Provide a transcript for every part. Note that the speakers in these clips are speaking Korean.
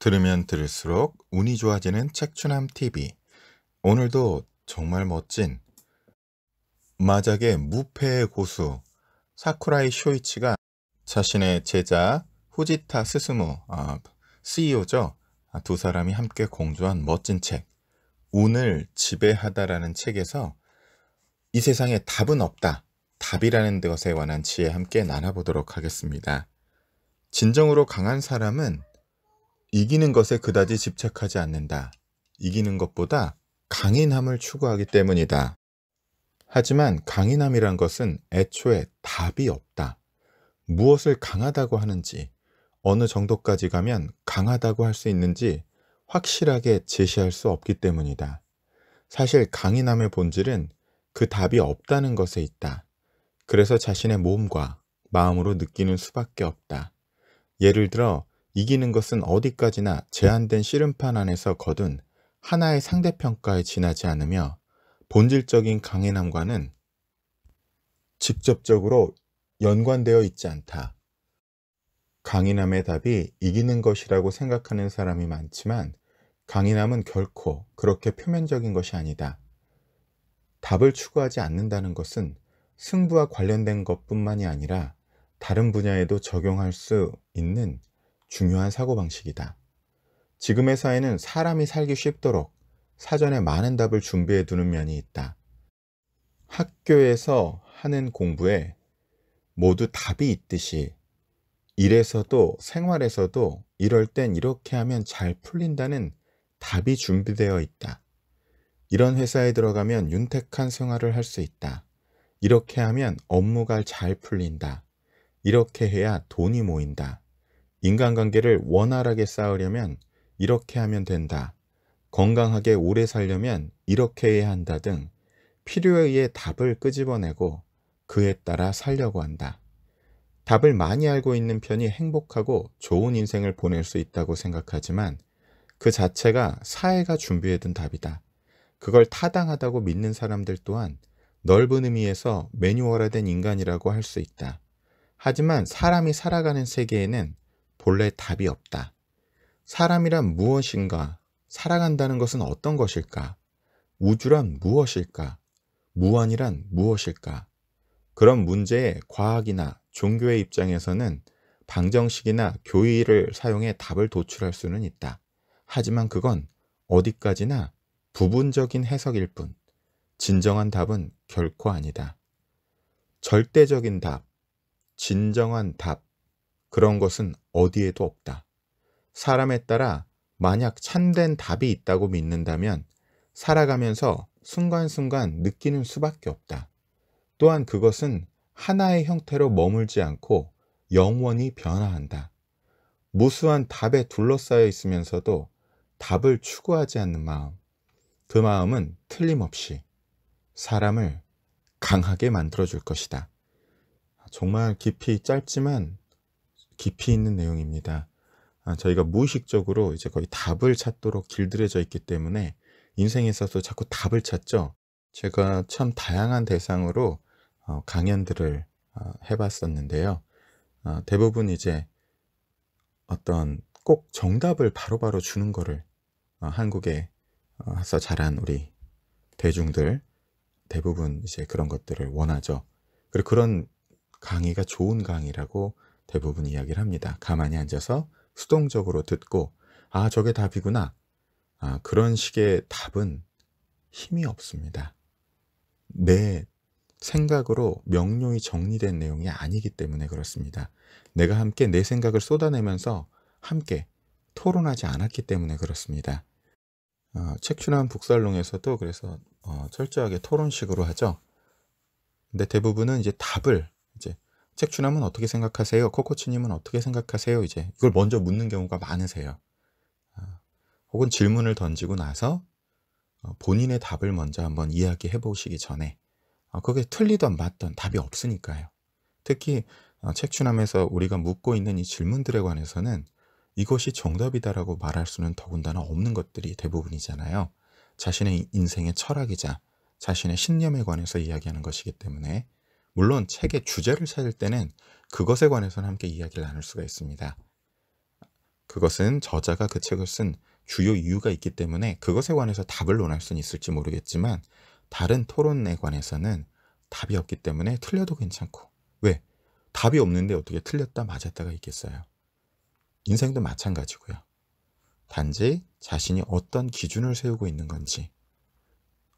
들으면 들을수록 운이 좋아지는 책추남 TV. 오늘도 정말 멋진 마작의 무패의 고수 사쿠라이 쇼이치가 자신의 제자 후지타 스스무 아, CEO죠. 아, 두 사람이 함께 공조한 멋진 책 운을 지배하다라는 책에서 이 세상에 답은 없다. 답이라는 것에 관한 지혜 함께 나눠보도록 하겠습니다. 진정으로 강한 사람은 이기는 것에 그다지 집착하지 않는다. 이기는 것보다 강인함을 추구하기 때문이다. 하지만 강인함이란 것은 애초에 답이 없다. 무엇을 강하다고 하는지, 어느 정도까지 가면 강하다고 할 수 있는지 확실하게 제시할 수 없기 때문이다. 사실 강인함의 본질은 그 답이 없다는 것에 있다. 그래서 자신의 몸과 마음으로 느끼는 수밖에 없다. 예를 들어 이기는 것은 어디까지나 제한된 씨름판 안에서 거둔 하나의 상대평가에 지나지 않으며 본질적인 강인함과는 직접적으로 연관되어 있지 않다. 강인함의 답이 이기는 것이라고 생각하는 사람이 많지만 강인함은 결코 그렇게 표면적인 것이 아니다. 답을 추구하지 않는다는 것은 승부와 관련된 것뿐만이 아니라 다른 분야에도 적용할 수 있는 중요한 사고방식이다. 지금의 사회는 사람이 살기 쉽도록 사전에 많은 답을 준비해 두는 면이 있다. 학교에서 하는 공부에 모두 답이 있듯이 일에서도 생활에서도 이럴 땐 이렇게 하면 잘 풀린다는 답이 준비되어 있다. 이런 회사에 들어가면 윤택한 생활을 할 수 있다. 이렇게 하면 업무가 잘 풀린다. 이렇게 해야 돈이 모인다. 인간관계를 원활하게 쌓으려면 이렇게 하면 된다. 건강하게 오래 살려면 이렇게 해야 한다 등 필요에 의해 답을 끄집어내고 그에 따라 살려고 한다. 답을 많이 알고 있는 편이 행복하고 좋은 인생을 보낼 수 있다고 생각하지만 그 자체가 사회가 준비해둔 답이다. 그걸 타당하다고 믿는 사람들 또한 넓은 의미에서 매뉴얼화된 인간이라고 할 수 있다. 하지만 사람이 살아가는 세계에는 본래 답이 없다. 사람이란 무엇인가? 살아간다는 것은 어떤 것일까? 우주란 무엇일까? 무한이란 무엇일까? 그런 문제에 과학이나 종교의 입장에서는 방정식이나 교의를 사용해 답을 도출할 수는 있다. 하지만 그건 어디까지나 부분적인 해석일 뿐 진정한 답은 결코 아니다. 절대적인 답, 진정한 답 그런 것은 어디에도 없다. 사람에 따라 만약 참된 답이 있다고 믿는다면 살아가면서 순간순간 느끼는 수밖에 없다. 또한 그것은 하나의 형태로 머물지 않고 영원히 변화한다. 무수한 답에 둘러싸여 있으면서도 답을 추구하지 않는 마음. 그 마음은 틀림없이 사람을 강하게 만들어줄 것이다. 정말 깊이 짧지만 깊이 있는 내용입니다. 아, 저희가 무의식적으로 이제 거의 답을 찾도록 길들여져 있기 때문에 인생에 있어서 자꾸 답을 찾죠. 제가 참 다양한 대상으로 어, 강연들을 어, 해봤었는데요. 어, 대부분 이제 어떤 꼭 정답을 바로바로 바로 주는 거를 한국에서 자란 우리 대중들 대부분 이제 그런 것들을 원하죠. 그리고 그런 강의가 좋은 강의라고 대부분 이야기를 합니다. 가만히 앉아서 수동적으로 듣고 아 저게 답이구나 아, 그런 식의 답은 힘이 없습니다. 내 생각으로 명료히 정리된 내용이 아니기 때문에 그렇습니다. 내가 함께 내 생각을 쏟아내면서 함께 토론하지 않았기 때문에 그렇습니다. 어, 책춘한 북살롱에서도 그래서 어, 철저하게 토론식으로 하죠. 근데 대부분은 이제 답을 책추남은 어떻게 생각하세요? 코코치님은 어떻게 생각하세요? 이제 이걸 먼저 묻는 경우가 많으세요. 아, 혹은 질문을 던지고 나서 어, 본인의 답을 먼저 한번 이야기해 보시기 전에 어, 그게 틀리던 맞던 답이 없으니까요. 특히 어, 책추남에서 우리가 묻고 있는 이 질문들에 관해서는 이것이 정답이다라고 말할 수는 더군다나 없는 것들이 대부분이잖아요. 자신의 인생의 철학이자 자신의 신념에 관해서 이야기하는 것이기 때문에 물론 책의 주제를 찾을 때는 그것에 관해서는 함께 이야기를 나눌 수가 있습니다. 그것은 저자가 그 책을 쓴 주요 이유가 있기 때문에 그것에 관해서 답을 논할 수는 있을지 모르겠지만 다른 토론에 관해서는 답이 없기 때문에 틀려도 괜찮고 왜? 답이 없는데 어떻게 틀렸다 맞았다가 있겠어요. 인생도 마찬가지고요. 단지 자신이 어떤 기준을 세우고 있는 건지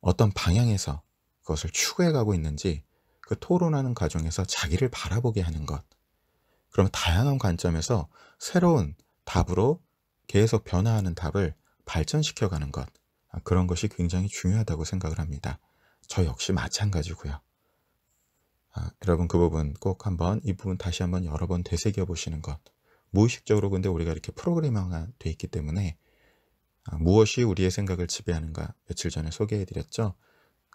어떤 방향에서 그것을 추구해 가고 있는지 그 토론하는 과정에서 자기를 바라보게 하는 것. 그럼 다양한 관점에서 새로운 답으로 계속 변화하는 답을 발전시켜 가는 것. 아, 그런 것이 굉장히 중요하다고 생각을 합니다. 저 역시 마찬가지고요. 아, 여러분 그 부분 꼭 한번 이 부분 다시 한번 여러 번 되새겨 보시는 것. 무의식적으로 근데 우리가 이렇게 프로그래머가 돼 있기 때문에 아, 무엇이 우리의 생각을 지배하는가 며칠 전에 소개해 드렸죠.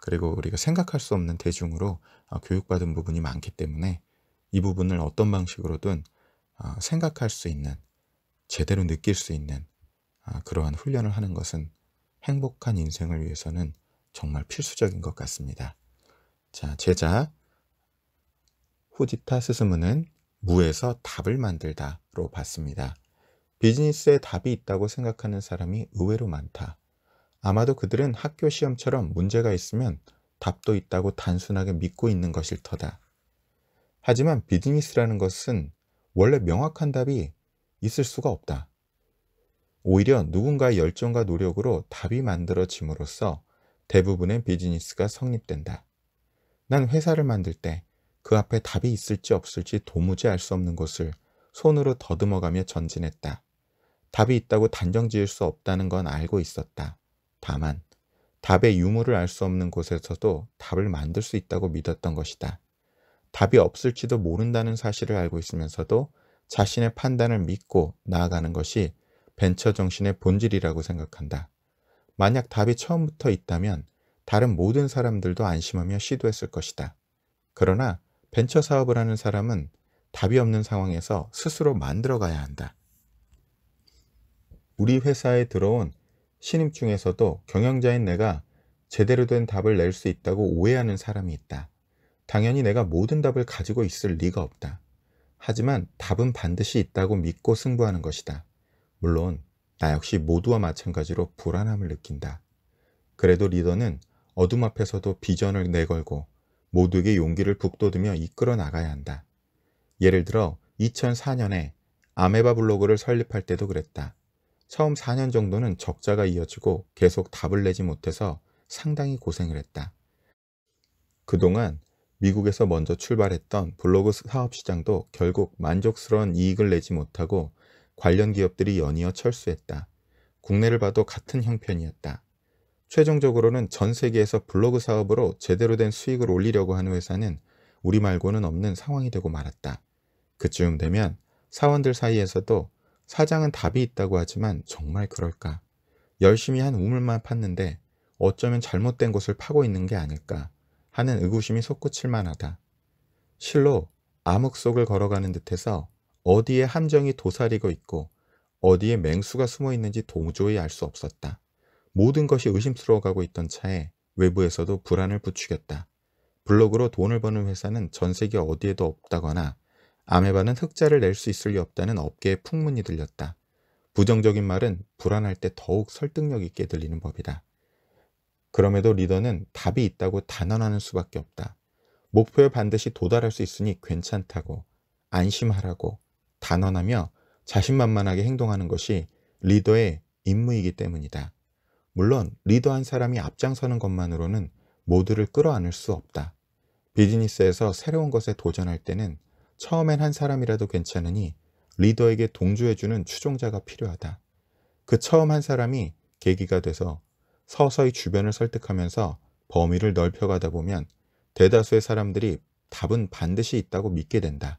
그리고 우리가 생각할 수 없는 대중으로 아, 교육받은 부분이 많기 때문에 이 부분을 어떤 방식으로든 아, 생각할 수 있는 제대로 느낄 수 있는 아, 그러한 훈련을 하는 것은 행복한 인생을 위해서는 정말 필수적인 것 같습니다. 자, 제자 후지타 스스무는 무에서 답을 만들다로 봤습니다. 비즈니스에 답이 있다고 생각하는 사람이 의외로 많다. 아마도 그들은 학교 시험처럼 문제가 있으면 답도 있다고 단순하게 믿고 있는 것일 터다. 하지만 비즈니스라는 것은 원래 명확한 답이 있을 수가 없다. 오히려 누군가의 열정과 노력으로 답이 만들어짐으로써 대부분의 비즈니스가 성립된다. 난 회사를 만들 때 그 앞에 답이 있을지 없을지 도무지 알 수 없는 것을 손으로 더듬어가며 전진했다. 답이 있다고 단정 지을 수 없다는 건 알고 있었다. 다만 답의 유무를 알 수 없는 곳에서도 답을 만들 수 있다고 믿었던 것이다. 답이 없을지도 모른다는 사실을 알고 있으면서도 자신의 판단을 믿고 나아가는 것이 벤처 정신의 본질이라고 생각한다. 만약 답이 처음부터 있다면 다른 모든 사람들도 안심하며 시도했을 것이다. 그러나 벤처 사업을 하는 사람은 답이 없는 상황에서 스스로 만들어가야 한다. 우리 회사에 들어온 신입 중에서도 경영자인 내가 제대로 된 답을 낼 수 있다고 오해하는 사람이 있다. 당연히 내가 모든 답을 가지고 있을 리가 없다. 하지만 답은 반드시 있다고 믿고 승부하는 것이다. 물론 나 역시 모두와 마찬가지로 불안함을 느낀다. 그래도 리더는 어둠 앞에서도 비전을 내걸고 모두에게 용기를 북돋으며 이끌어 나가야 한다. 예를 들어 2004년에 아메바 블로그를 설립할 때도 그랬다. 처음 4년 정도는 적자가 이어지고 계속 답을 내지 못해서 상당히 고생을 했다. 그동안 미국에서 먼저 출발했던 블로그 사업 시장도 결국 만족스러운 이익을 내지 못하고 관련 기업들이 연이어 철수했다. 국내를 봐도 같은 형편이었다. 최종적으로는 전 세계에서 블로그 사업으로 제대로 된 수익을 올리려고 하는 회사는 우리 말고는 없는 상황이 되고 말았다. 그쯤 되면 사원들 사이에서도 사장은 답이 있다고 하지만 정말 그럴까? 열심히 한 우물만 팠는데 어쩌면 잘못된 곳을 파고 있는 게 아닐까 하는 의구심이 솟구칠 만하다. 실로 암흑 속을 걸어가는 듯해서 어디에 함정이 도사리고 있고 어디에 맹수가 숨어 있는지 도저히 알 수 없었다. 모든 것이 의심스러워가고 있던 차에 외부에서도 불안을 부추겼다. 블록으로 돈을 버는 회사는 전 세계 어디에도 없다거나 아메바는 흑자를 낼 수 있을 리 없다는 업계의 풍문이 들렸다. 부정적인 말은 불안할 때 더욱 설득력 있게 들리는 법이다. 그럼에도 리더는 답이 있다고 단언하는 수밖에 없다. 목표에 반드시 도달할 수 있으니 괜찮다고, 안심하라고 단언하며 자신만만하게 행동하는 것이 리더의 임무이기 때문이다. 물론 리더 한 사람이 앞장서는 것만으로는 모두를 끌어안을 수 없다. 비즈니스에서 새로운 것에 도전할 때는 처음엔 한 사람이라도 괜찮으니 리더에게 동조해주는 추종자가 필요하다. 그 처음 한 사람이 계기가 돼서 서서히 주변을 설득하면서 범위를 넓혀가다 보면 대다수의 사람들이 답은 반드시 있다고 믿게 된다.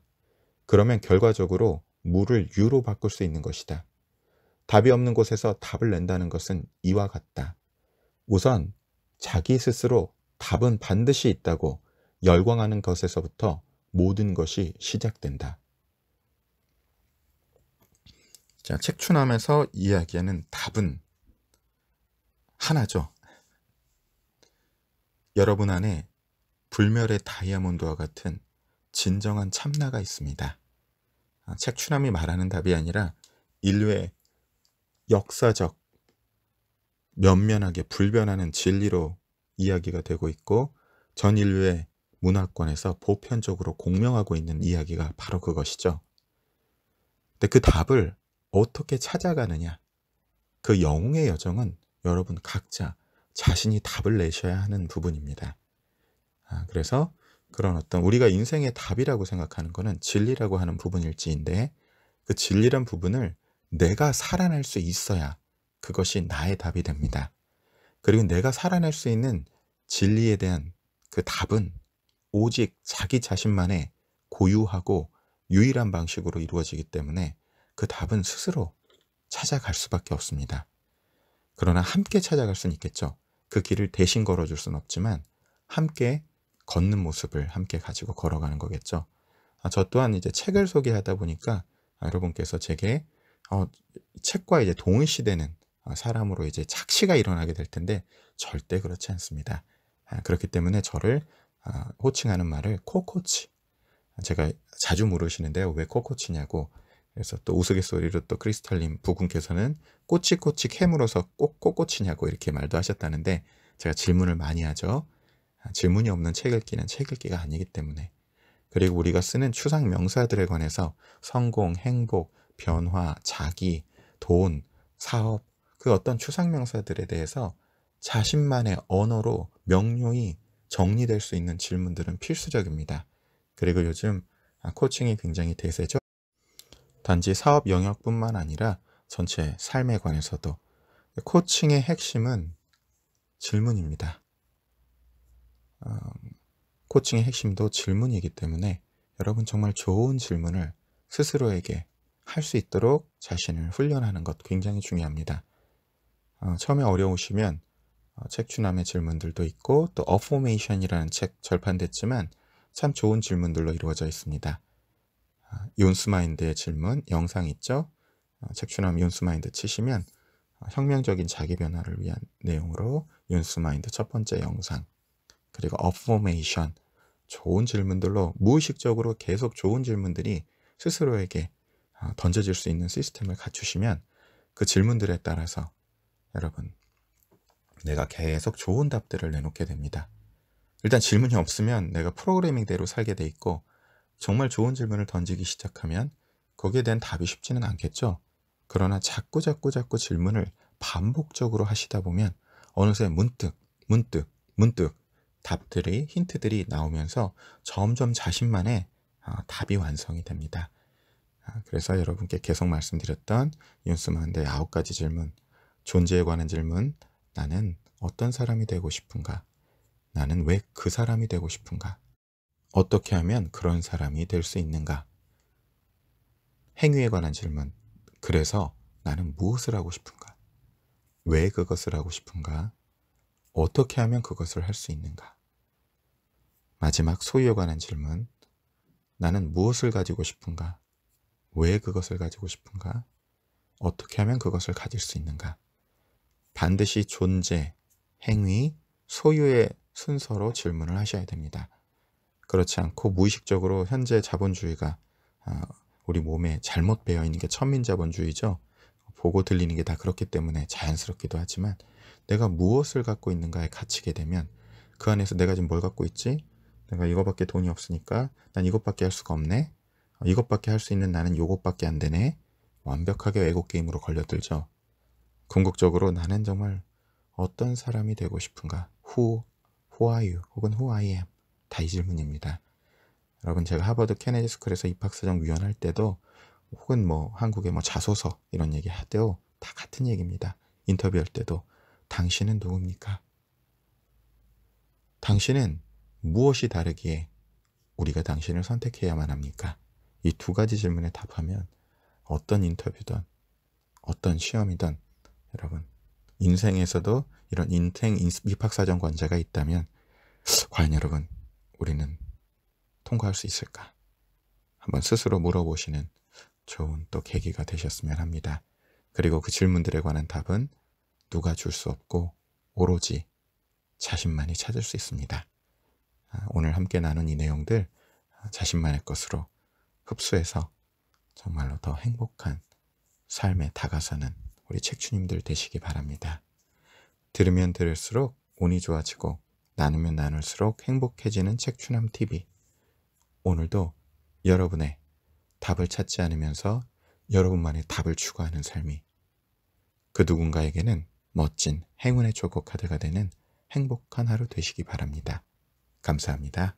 그러면 결과적으로 물을 유로 바꿀 수 있는 것이다. 답이 없는 곳에서 답을 낸다는 것은 이와 같다. 우선 자기 스스로 답은 반드시 있다고 열광하는 것에서부터 모든 것이 시작된다. 자, 책추남에서 이야기하는 답은 하나죠. 여러분 안에 불멸의 다이아몬드와 같은 진정한 참나가 있습니다. 아, 책추남이 말하는 답이 아니라 인류의 역사적 면면하게 불변하는 진리로 이야기가 되고 있고 전 인류의 문화권에서 보편적으로 공명하고 있는 이야기가 바로 그것이죠. 근데 그 답을 어떻게 찾아가느냐? 그 영웅의 여정은 여러분 각자 자신이 답을 내셔야 하는 부분입니다. 아, 그래서 그런 어떤 우리가 인생의 답이라고 생각하는 것은 진리라고 하는 부분일지인데 그 진리란 부분을 내가 살아낼 수 있어야 그것이 나의 답이 됩니다. 그리고 내가 살아낼 수 있는 진리에 대한 그 답은 오직 자기 자신만의 고유하고 유일한 방식으로 이루어지기 때문에 그 답은 스스로 찾아갈 수밖에 없습니다. 그러나 함께 찾아갈 수는 있겠죠. 그 길을 대신 걸어줄 수는 없지만 함께 걷는 모습을 함께 가지고 걸어가는 거겠죠. 아, 저 또한 이제 책을 소개하다 보니까 아, 여러분께서 제게 어, 책과 이제 동일시되는 어, 아, 사람으로 이제 착시가 일어나게 될 텐데 절대 그렇지 않습니다. 아, 그렇기 때문에 저를 아, 호칭하는 말을 코코치. 제가 자주 물으시는데 요왜 코코치냐고. 그래서 또 우스갯소리로 또 크리스탈님 부군께서는 꼬치꼬치 캐물어서 꼭 꼬꼬치냐고 이렇게 말도 하셨다는데 제가 질문을 많이 하죠. 아, 질문이 없는 책 읽기는 책 읽기가 아니기 때문에. 그리고 우리가 쓰는 추상 명사들에 관해서 성공, 행복, 변화, 자기, 돈, 사업, 그 어떤 추상 명사들에 대해서 자신만의 언어로 명료히 정리될 수 있는 질문들은 필수적입니다. 그리고 요즘 아, 코칭이 굉장히 대세죠. 단지 사업 영역뿐만 아니라 전체 삶에 관해서도 코칭의 핵심은 질문입니다. 어, 코칭의 핵심도 질문이기 때문에 여러분 정말 좋은 질문을 스스로에게 할 수 있도록 자신을 훈련하는 것 굉장히 중요합니다. 어, 처음에 어려우시면 어, 책추남의 질문들도 있고 또 어포메이션이라는 책 절판됐지만 참 좋은 질문들로 이루어져 있습니다. 윤스마인드의 어, 질문 영상 있죠? 어, 책추남 윤스마인드 치시면 혁명적인 자기 변화를 위한 내용으로 윤스마인드 첫 번째 영상 그리고 어포메이션 좋은 질문들로 무의식적으로 계속 좋은 질문들이 스스로에게 던져질 수 있는 시스템을 갖추시면 그 질문들에 따라서 여러분 내가 계속 좋은 답들을 내놓게 됩니다. 일단 질문이 없으면 내가 프로그래밍대로 살게 돼 있고 정말 좋은 질문을 던지기 시작하면 거기에 대한 답이 쉽지는 않겠죠. 그러나 자꾸 자꾸 자꾸 질문을 반복적으로 하시다 보면 어느새 문득 문득 문득 답들이 힌트들이 나오면서 점점 자신만의 아, 답이 완성이 됩니다. 아, 그래서 여러분께 계속 말씀드렸던 윤스만대 9 가지 질문, 존재에 관한 질문, 나는 어떤 사람이 되고 싶은가? 나는 왜 그 사람이 되고 싶은가? 어떻게 하면 그런 사람이 될 수 있는가? 행위에 관한 질문. 그래서 나는 무엇을 하고 싶은가? 왜 그것을 하고 싶은가? 어떻게 하면 그것을 할 수 있는가? 마지막 소유에 관한 질문. 나는 무엇을 가지고 싶은가? 왜 그것을 가지고 싶은가? 어떻게 하면 그것을 가질 수 있는가? 반드시 존재, 행위, 소유의 순서로 질문을 하셔야 됩니다. 그렇지 않고 무의식적으로 현재 자본주의가 어, 우리 몸에 잘못 배어 있는 게 천민자본주의죠. 보고 들리는 게 다 그렇기 때문에 자연스럽기도 하지만 내가 무엇을 갖고 있는가에 갇히게 되면 그 안에서 내가 지금 뭘 갖고 있지? 내가 이것밖에 돈이 없으니까 난 이것밖에 할 수가 없네. 어, 이것밖에 할 수 있는 나는 이것밖에 안 되네. 완벽하게 외국 게임으로 걸려들죠. 궁극적으로 나는 정말 어떤 사람이 되고 싶은가? Who, who are you? 혹은 who I am? 다 이 질문입니다. 여러분 제가 하버드 케네디 스쿨에서 입학사정 위원할 때도 혹은 뭐 한국의 뭐 자소서 이런 얘기 하대요. 다 같은 얘기입니다. 인터뷰할 때도 당신은 누굽니까? 당신은 무엇이 다르기에 우리가 당신을 선택해야만 합니까? 이 두 가지 질문에 답하면 어떤 인터뷰든 어떤 시험이든 여러분 인생에서도 이런 인생 입학사정 관제가 있다면 과연 여러분 우리는 통과할 수 있을까? 한번 스스로 물어보시는 좋은 또 계기가 되셨으면 합니다. 그리고 그 질문들에 관한 답은 누가 줄 수 없고 오로지 자신만이 찾을 수 있습니다. 아, 오늘 함께 나눈 이 내용들 자신만의 것으로 흡수해서 정말로 더 행복한 삶에 다가서는 우리 책주님들 되시기 바랍니다. 들으면 들을수록 운이 좋아지고 나누면 나눌수록 행복해지는 책추남 TV. 오늘도 여러분의 답을 찾지 않으면서 여러분만의 답을 추구하는 삶이 그 누군가에게는 멋진 행운의 조곡 카드가 되는 행복한 하루 되시기 바랍니다. 감사합니다.